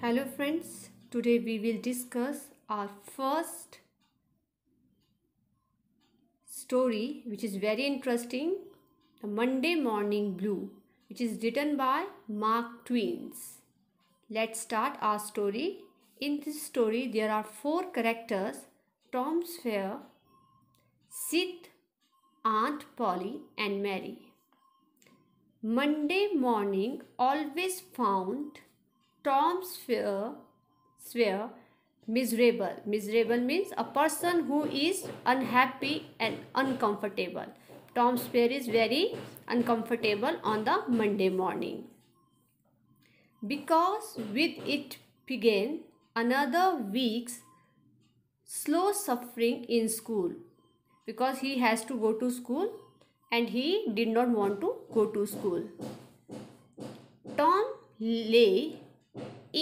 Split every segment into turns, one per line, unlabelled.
Hello friends, today we will discuss our first story which is very interesting, The Monday Morning Blue, which is written by Mark Twain's. Let's start our story. In this story there are four characters, Tom fair, Sid, Aunt Polly and Mary. Monday morning always found Tom's sphere, sphere miserable miserable means a person who is unhappy and uncomfortable Tom's sphere is very uncomfortable on the monday morning because with it began another week's slow suffering in school because he has to go to school and he did not want to go to school tom lay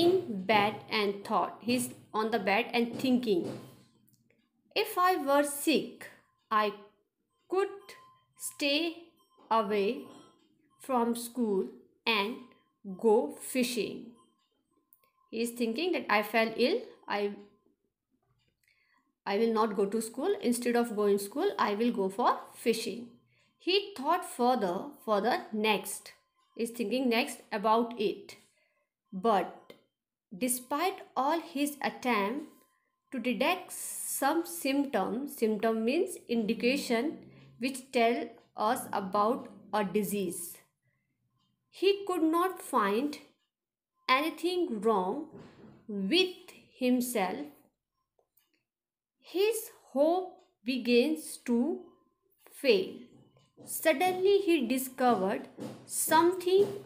in bed and thought. He's on the bed and thinking. If I were sick, I could stay away from school and go fishing. He's thinking that I fell ill. I I will not go to school. Instead of going school, I will go for fishing. He thought further for the next. Is thinking next about it. But despite all his attempt to detect some symptom symptom means indication which tell us about a disease he could not find anything wrong with himself his hope begins to fail suddenly he discovered something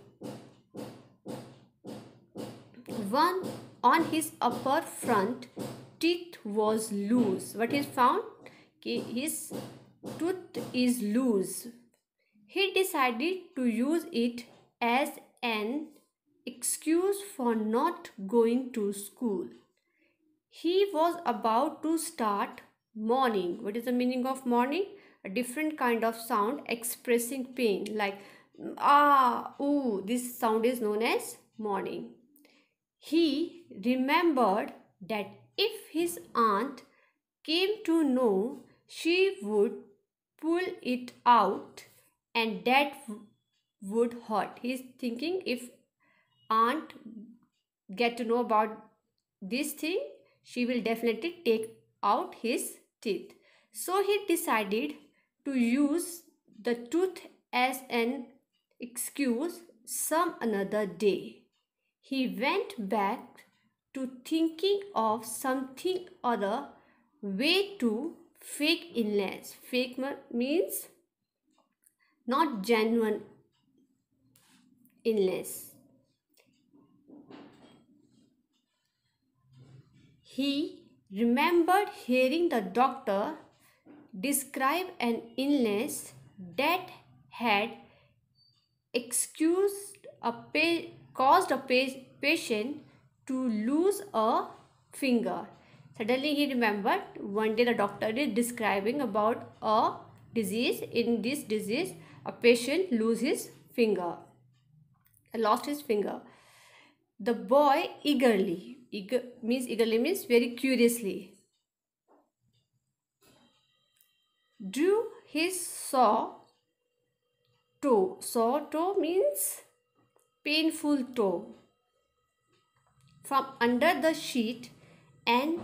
one on his upper front teeth was loose. What is found? His tooth is loose. He decided to use it as an excuse for not going to school. He was about to start mourning. What is the meaning of mourning? A different kind of sound expressing pain like ah, ooh, this sound is known as mourning. He remembered that if his aunt came to know, she would pull it out and that would hurt. He's thinking if aunt get to know about this thing, she will definitely take out his teeth. So he decided to use the tooth as an excuse some another day. He went back to thinking of something other way to fake illness. Fake means not genuine illness. He remembered hearing the doctor describe an illness that had excused a, pay caused a patient to lose a finger. Suddenly he remembered one day the doctor is describing about a disease. In this disease, a patient lose his finger, lost his finger. The boy eagerly, eager, means eagerly means very curiously, drew his saw toe. Saw toe means painful toe from under the sheet and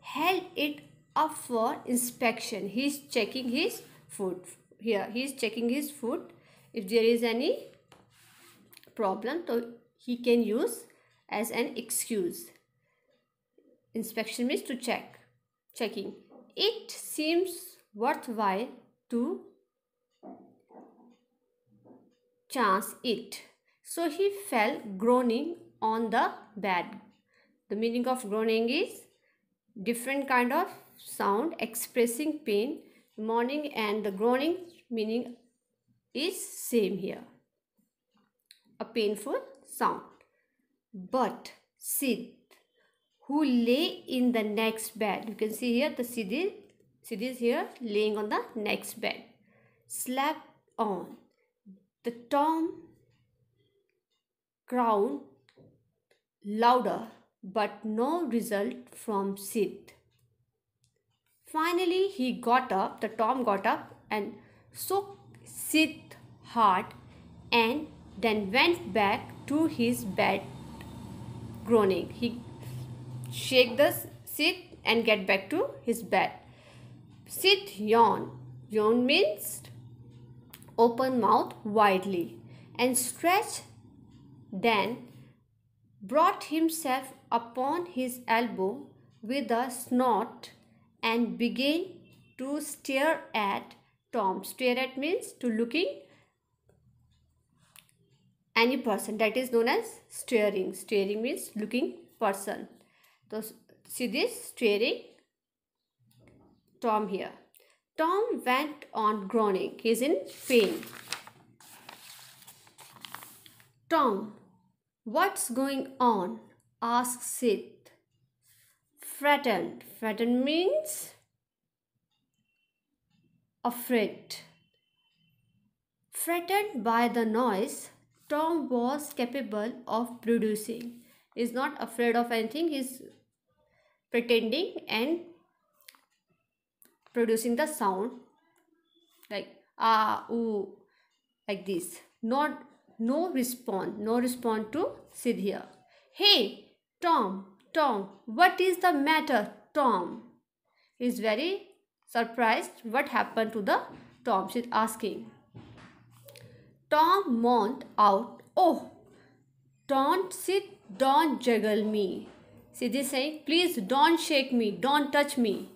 held it up for inspection. He is checking his foot Here, he is checking his foot If there is any problem, so he can use as an excuse. Inspection means to check, checking. It seems worthwhile to chance it. So he fell groaning on the bed. The meaning of groaning is different kind of sound expressing pain. Mourning and the groaning meaning is same here. A painful sound. But Sid, who lay in the next bed. You can see here the Sid is, Sid is here laying on the next bed. Slept on. The Tom crown louder, but no result from Sid. Finally, he got up, the Tom got up and shook Sid hard and then went back to his bed groaning. He shake the Sid and get back to his bed. Sid yawn, Yawn means open mouth widely and stretch then brought himself upon his elbow with a snort and began to stare at Tom. Stare at means to looking any person that is known as staring. Staring means looking person. So see this staring Tom here. Tom went on groaning. He is in pain. Tom What's going on? asks Sith. Frightened. Frightened means afraid. Frightened by the noise Tom was capable of producing. Is not afraid of anything. He's pretending and producing the sound like ah ooh like this. Not no respond. No respond to Sid Hey, Tom, Tom, what is the matter, Tom? is very surprised what happened to the Tom. She's asking. Tom moaned out, Oh, don't sit, don't juggle me. Siddhi saying, Please don't shake me, don't touch me.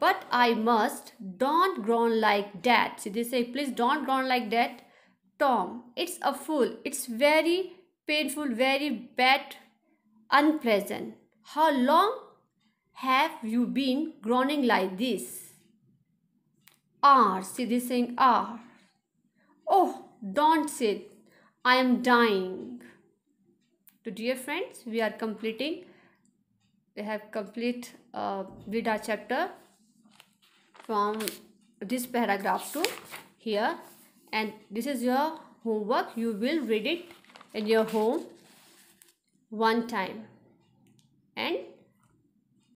But I must, don't groan like that. Siddhi saying, Please don't groan like that. Tom. It's a fool. It's very painful, very bad, unpleasant. How long have you been groaning like this? R. Siddhi saying R. Oh, don't sit. I am dying. So, dear friends, we are completing. We have complete uh, Vida chapter from this paragraph to here and this is your homework you will read it in your home one time and